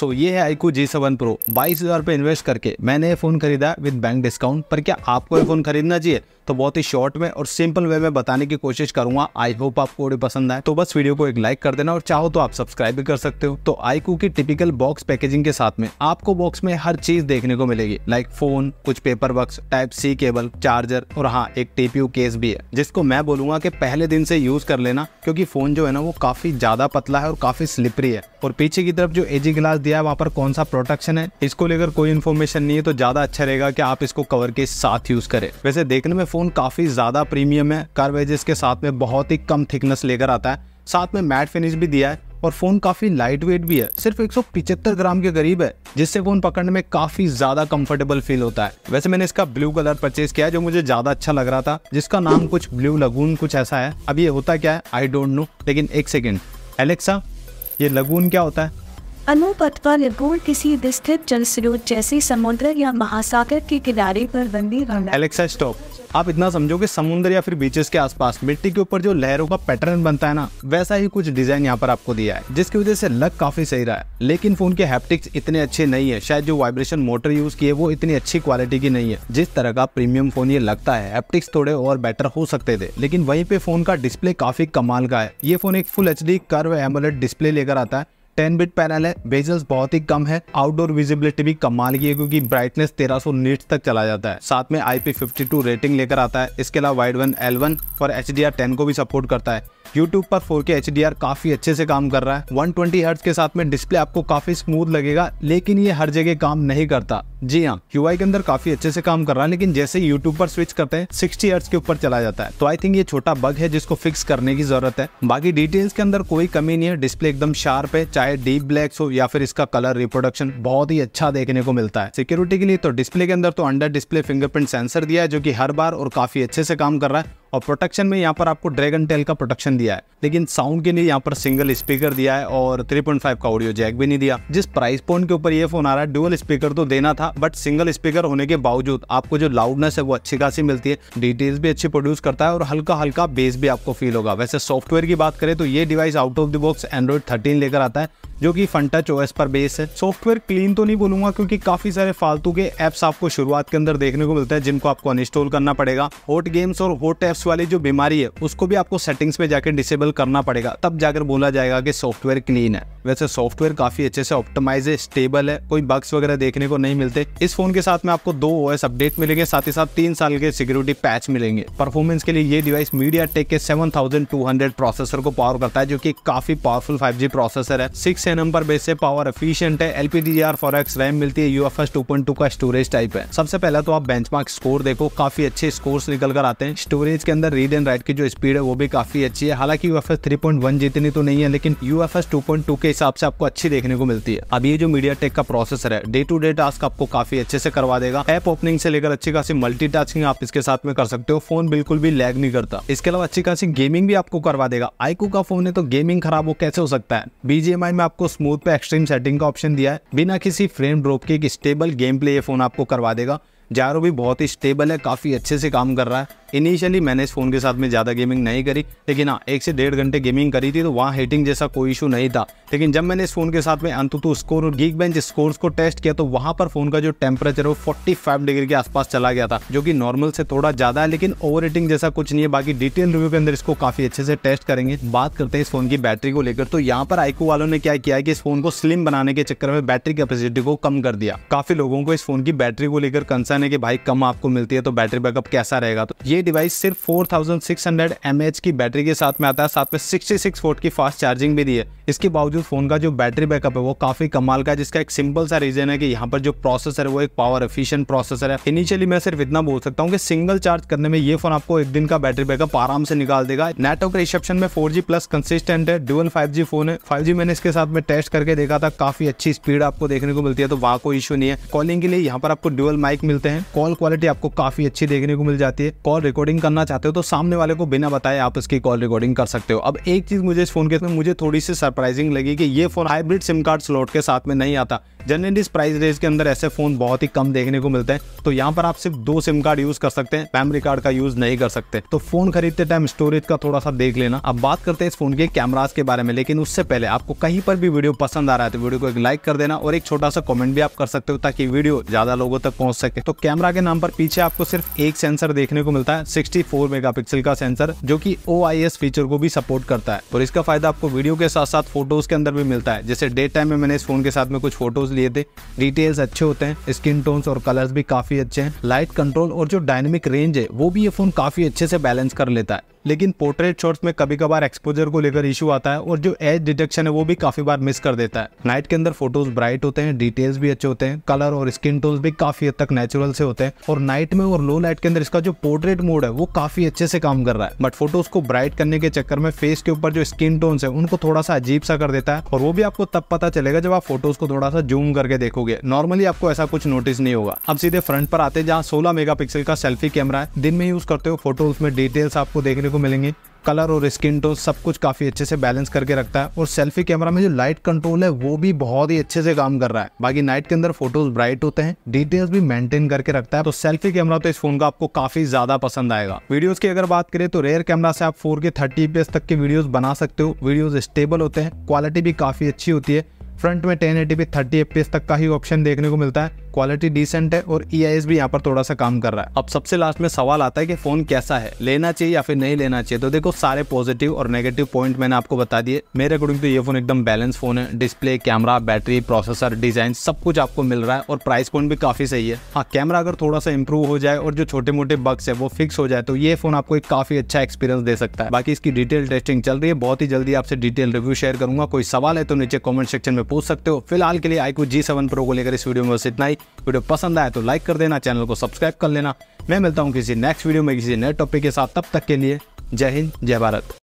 सो so, ये है iQOO जी seven pro बाईस हज़ार रुपये इन्वेस्ट करके मैंने ये फ़ोन खरीदा विद बैंक डिस्काउंट पर क्या आपको ये फ़ोन खरीदना चाहिए तो बहुत ही शॉर्ट में और सिंपल वे में बताने की कोशिश करूंगा आई होप आपको वीडियो पसंद आए तो बस वीडियो को एक लाइक कर देना और चाहो तो आप सब्सक्राइब भी कर सकते हो तो आईकू की टिपिकल बॉक्स पैकेजिंग के साथ में आपको बॉक्स में हर चीज देखने को मिलेगी लाइक फोन कुछ paper box type C cable charger और हाँ एक टीपीयू केस भी है जिसको मैं बोलूंगा की पहले दिन से यूज कर लेना क्योंकि फोन जो है ना वो काफी ज्यादा पतला है और काफी स्लिपरी है और पीछे की तरफ जो एजी ग्लास दिया है वहाँ पर कौन सा प्रोटेक्शन है इसको लेकर कोई इन्फॉर्मेशन नहीं है तो ज्यादा अच्छा रहेगा कि आप इसको कवर के साथ यूज करें वैसे देखने में फोन काफी ज्यादा प्रीमियम है कार्वेजेस के साथ में बहुत ही कम थिकनेस लेकर आता है साथ में मैट फिनिश भी दिया है और फोन काफी लाइट वेट भी है सिर्फ एक ग्राम के करीब है जिससे फोन पकड़ने में काफी ज्यादा कंफर्टेबल फील होता है वैसे मैंने इसका ब्लू कलर परचेज किया जो मुझे ज्यादा अच्छा लग रहा था जिसका नाम कुछ ब्लू लगून कुछ ऐसा है अब ये होता क्या है आई डोंट नो लेकिन एक सेकेंड एलेक्सा ये लगून क्या होता है अनुपतवा लगून किसी विस्तृत जल स्रोत जैसे समुद्र या महासागर के किनारे पर बंदी एलेक्सा स्टॉप आप इतना समझो कि समुद्र या फिर बीचेस के आसपास मिट्टी के ऊपर जो लहरों का पैटर्न बनता है ना वैसा ही कुछ डिजाइन यहाँ पर आपको दिया है जिसकी वजह से लग काफी सही रहा है लेकिन फोन के हैप्टिक्स इतने अच्छे नहीं है शायद जो वाइब्रेशन मोटर यूज किए वो इतनी अच्छी क्वालिटी की नहीं है जिस तरह का प्रीमियम फोन ये लगता है हैप्टिक्स थोड़े और बेटर हो सकते थे लेकिन वहीं पे फोन का डिस्प्ले काफी कमाल का है ये फोन एक full H D curve AMOLED display लेकर आता है टेन बिट पैनल है बेजल्स बहुत ही कम है आउटडोर विजिबिलिटी भी कमाल की है क्योंकि ब्राइटनेस 1300 नीट तक चला जाता है साथ में आई रेटिंग लेकर आता है इसके अलावा वाइड वन एल और एच डी को भी सपोर्ट करता है यूट्यूब पर 4K HDR काफ़ी अच्छे से काम कर रहा है 120 ट्वेंटी के साथ में डिस्प्ले आपको काफ़ी स्मूथ लगेगा लेकिन ये हर जगह काम नहीं करता जी हाँ यू के अंदर काफ़ी अच्छे से काम कर रहा है लेकिन जैसे यूट्यूब पर स्विच करते हैं सिक्सटी हर्ट्स के ऊपर चला जाता है तो आई थिंक ये छोटा बग है जिसको फिक्स करने की जरूरत है बाकी डिटेल्स के अंदर कोई कमी नहीं है डिस्प्ले एकदम शार्प है चाहे डीप ब्लैक्स हो या फिर इसका कलर रिप्रोडक्शन बहुत ही अच्छा देखने को मिलता है सिक्योरिटी के लिए तो डिस्प्ले के अंदर तो अंडर डिस्प्ले फिंगरप्रिंट सेंसर दिया है जो की हर बार और काफ़ी अच्छे से काम कर रहा है और प्रोटेक्शन में यहाँ पर आपको ड्रैगन टेल का प्रोटेक्शन दिया है लेकिन साउंड के लिए यहाँ पर सिंगल स्पीकर दिया है और 3.5 का ऑडियो जैक भी नहीं दिया जिस प्राइस पॉइंट के ऊपर ये फोन आ रहा है डुअल स्पीकर तो देना था बट सिंगल स्पीकर होने के बावजूद आपको जो लाउडनेस है वो अच्छी खासी मिलती है डिटेल्स भी अच्छी प्रोड्यूस करता है और हल्का हल्का बेस भी आपको फील होगा वैसे सॉफ्टवेयर की बात करें तो ये device out of the box Android thirteen लेकर आता है जो कि फंटच ओएस पर बेस है सॉफ्टवेयर क्लीन तो नहीं बोलूंगा क्योंकि काफी सारे फालतू के एप्स आपको शुरुआत के अंदर देखने को मिलता है जिनको आपको अनइंस्टॉल करना पड़ेगा होट गेम्स और होट एप्स रिवर्स वाली जो बीमारी है उसको भी आपको सेटिंग्स पे जाकर डिसेबल करना पड़ेगा तब जाकर बोला जाएगा कि सॉफ्टवेयर क्लीन है वैसे सॉफ्टवेयर काफी अच्छे से ऑप्टोमाइज है स्टेबल है कोई बग्स वगैरह देखने को नहीं मिलते इस फोन के साथ में आपको दो ओ अपडेट मिलेंगे साथ ही साथ तीन साल के सिक्योरिटी पैच मिलेंगे परफॉर्मेंस के लिए ये डिवाइस मीडिया टेक के सेवन प्रोसेसर को पावर करता है जो की काफी पावरफुल फाइव प्रोसेसर है सिक्स एन पर बेस से पावर एफिशियंट है आर फोर एक्स रैम मिलती है यूएफएस 2.2 का स्टोरेज टाइप है सबसे पहले तो आप बेंचमार्क स्कोर देखो काफी अच्छे स्कोर निकल कर आते हैं स्टोरेज इसके अंदर रीड एंड राइट की जो स्पीड है वो भी काफ़ी अच्छी है हालांकि यू एफ जितनी तो नहीं है लेकिन यू एफ टू के हिसाब से आपको अच्छी देखने को मिलती है अब ये जो मीडिया टेक का प्रोसेसर है डे टू डे टास्क आपको काफ़ी अच्छे से करवा देगा ऐप ओपनिंग से लेकर अच्छी खासी मल्टी आप इसके साथ में कर सकते हो फोन बिल्कुल भी लैग नहीं करता इसके अलावा अच्छी खासी गेमिंग भी आपको करवा देगा आईकू का फोन है तो गेमिंग खराब हो कैसे हो सकता है बीजेएमआई में आपको स्मूथ पे एक्सट्रीम सेटिंग का ऑप्शन दिया है बिना किसी फ्रेम ड्रॉप के एक स्टेबल गेम प्ले ये फोन आपको करवा देगा जारो भी बहुत ही स्टेबल है काफ़ी अच्छे से काम कर रहा है इनिशियली मैंने इस फ़ोन के साथ में ज़्यादा गेमिंग नहीं करी लेकिन हाँ एक से डेढ़ घंटे गेमिंग करी थी तो वहाँ हेटिंग जैसा कोई इशू नहीं था लेकिन जब मैंने इस फ़ोन के साथ में अंतुतु स्कोर और गीक बेंच स्कोर को टेस्ट किया तो वहाँ पर फ़ोन का जो टेम्परेचर वो फोर्टी डिग्री के आसपास चला गया था जो कि नॉर्मल से थोड़ा ज़्यादा है लेकिन ओवर जैसा कुछ नहीं है बाकी डिटेल रिव्यू के अंदर इसको काफ़ी अच्छे से टेस्ट करेंगे बात करते हैं इस फ़ोन की बैटरी को लेकर तो यहाँ पर आईको वालों ने क्या किया है कि इस फ़ोन को स्लिम बनाने के चक्कर में बैटरी कैपेसिटी को कम कर दिया काफ़ी लोगों को इस फ़ोन की बैटरी को लेकर कंसर्न है कि भाई कम आपको मिलती है तो बैटरी बैकअप कैसा रहेगा तो ये डिवाइस सिर्फ 4600 mAh की बैटरी के साथ में आता है साथ में 66 वोट की फास्ट चार्जिंग भी दी है इसके बावजूद फ़ोन का जो बैटरी बैकअप है वो काफ़ी कमाल का है जिसका एक सिंपल सा रीज़न है कि यहाँ पर जो प्रोसेसर है वो एक पावर एफिशिएंट प्रोसेसर है इनिशियली मैं सिर्फ इतना बोल सकता हूँ कि सिंगल चार्ज करने में ये फोन आपको एक दिन का बैटरी बैकअप आराम से निकाल देगा नेटवर्क रिसेप्शन में फोर प्लस कंसिस्टेंट है डुअल फाइव फोन है फाइव मैंने इसके साथ में टेस्ट करके देखा था काफ़ी अच्छी स्पीड आपको देखने को मिलती है तो वहाँ कोई इशू नहीं है कॉलिंग के लिए यहाँ पर आपको डुअल माइक मिलते हैं कॉल क्वालिटी आपको काफ़ी अच्छी देखने को मिल जाती है कॉल रिकॉर्डिंग करना चाहते हो तो सामने वाले को बिना बताए आप इसकी कॉल रिकॉर्डिंग कर सकते हो अब एक चीज़ मुझे इस फोन के मुझे थोड़ी सी सरप्राइजिंग लगी कि ये phone hybrid sim card slot के साथ में नहीं आता जनरली इस प्राइस रेंज के अंदर ऐसे फोन बहुत ही कम देखने को मिलते हैं तो यहाँ पर आप सिर्फ दो सिम कार्ड यूज कर सकते हैं मेमोरी कार्ड का यूज नहीं कर सकते तो फोन खरीदते टाइम स्टोरेज का थोड़ा सा देख लेना अब बात करते हैं इस फोन के कैमराज के बारे में लेकिन उससे पहले आपको कहीं पर भी वीडियो पसंद आ रहा है तो वीडियो को एक लाइक कर देना और एक छोटा सा कॉमेंट भी आप कर सकते हो ताकि वीडियो ज्यादा लोगों तक पहुंच सके तो कैमरा के नाम पर पीछे आपको सिर्फ एक सेंसर देखने को मिलता है सिक्सटी मेगापिक्सल का सेंसर जो की ओ फीचर को भी सपोर्ट करता है और इसका फायदा आपको वीडियो के साथ साथ फोटोज के अंदर भी मिलता है जैसे डे टाइम में मैंने इस फोन के साथ में कुछ फोटोज फोटोज लिए थे डिटेल्स अच्छे होते हैं स्किन टोन्स और कलर्स भी काफ़ी अच्छे हैं लाइट कंट्रोल और जो डायनेमिक रेंज है वो भी ये फ़ोन काफ़ी अच्छे से बैलेंस कर लेता है लेकिन पोर्ट्रेट शॉट्स में कभी कभार एक्सपोजर को लेकर इशू आता है और जो एज डिटेक्शन है वो भी काफी बार मिस कर देता है नाइट के अंदर फोटोज ब्राइट होते हैं डिटेल्स भी अच्छे होते हैं कलर और स्किन टोन्स भी काफी हद तक नेचुरल से होते हैं और नाइट में और लो लाइट के अंदर इसका जो पोर्ट्रेट मोड है वो काफी अच्छे से काम कर रहा है बट फोटोज को ब्राइट करने के चक्कर में फेस के ऊपर जो स्किन टोन्स है उनको थोड़ा सा अजीब सा कर देता है और वो भी आपको तब पता चलेगा जब आप फोटोज को थोड़ा सा जूम करके देखोगे नॉर्मली आपको ऐसा कुछ नोटिस नहीं होगा अब सीधे फ्रंट पर आते जहाँ सोलह मेगा का सेल्फी कैमरा है दिन में यूज करते हो फोटोज में डिटेल्स आपको देखने को मिलेंगे कलर और स्किन टोन सब कुछ काफ़ी अच्छे से बैलेंस करके रखता है और सेल्फी कैमरा में जो लाइट कंट्रोल है वो भी बहुत ही अच्छे से काम कर रहा है बाकी नाइट के अंदर फोटोज ब्राइट होते हैं डिटेल्स भी मेंटेन करके रखता है तो सेल्फी कैमरा तो इस फोन का आपको काफी ज्यादा पसंद आएगा वीडियोज की अगर बात करें तो रेयर कैमरा से आप फोर के थर्टी तक के वीडियोज बना सकते हो वीडियोज स्टेबल होते हैं क्वालिटी भी काफी अच्छी होती है फ्रंट में टेन एटी पी तक का ही ऑप्शन देखने को मिलता है क्वालिटी डिसेंट है और ई e भी यहाँ पर थोड़ा सा काम कर रहा है अब सबसे लास्ट में सवाल आता है कि फ़ोन कैसा है लेना चाहिए या फिर नहीं लेना चाहिए तो देखो सारे पॉजिटिव और नेगेटिव पॉइंट मैंने आपको बता दिए मेरे अकॉर्डिंग तो ये फ़ोन एकदम बैलेंस फ़ोन है display camera battery processor design सब कुछ आपको मिल रहा है और प्राइस पॉइंट भी काफ़ी सही है हाँ कैमरा अगर थोड़ा सा इंप्रूव हो जाए और जो छोटे मोटे बग्स है वो फिक्स हो जाए तो ये फ़ोन आपको एक काफ़ी अच्छा एक्सपीरियंस दे सकता है बाकी इसकी डिटेल टेस्टिंग चल रही है बहुत ही जल्दी आपसे डिटेल रिव्यू शेयर करूंगा कोई सवाल है तो नीचे कॉमेंट सेक्शन में पूछ सकते हो फिलहाल के लिए आईकू जी सेवन प्रो को लेकर इस वीडियो में बस इतना ही वीडियो पसंद आए तो लाइक कर देना चैनल को सब्सक्राइब कर लेना मैं मिलता हूँ किसी नेक्स्ट वीडियो में किसी नए टॉपिक के साथ तब तक के लिए जय हिंद जय भारत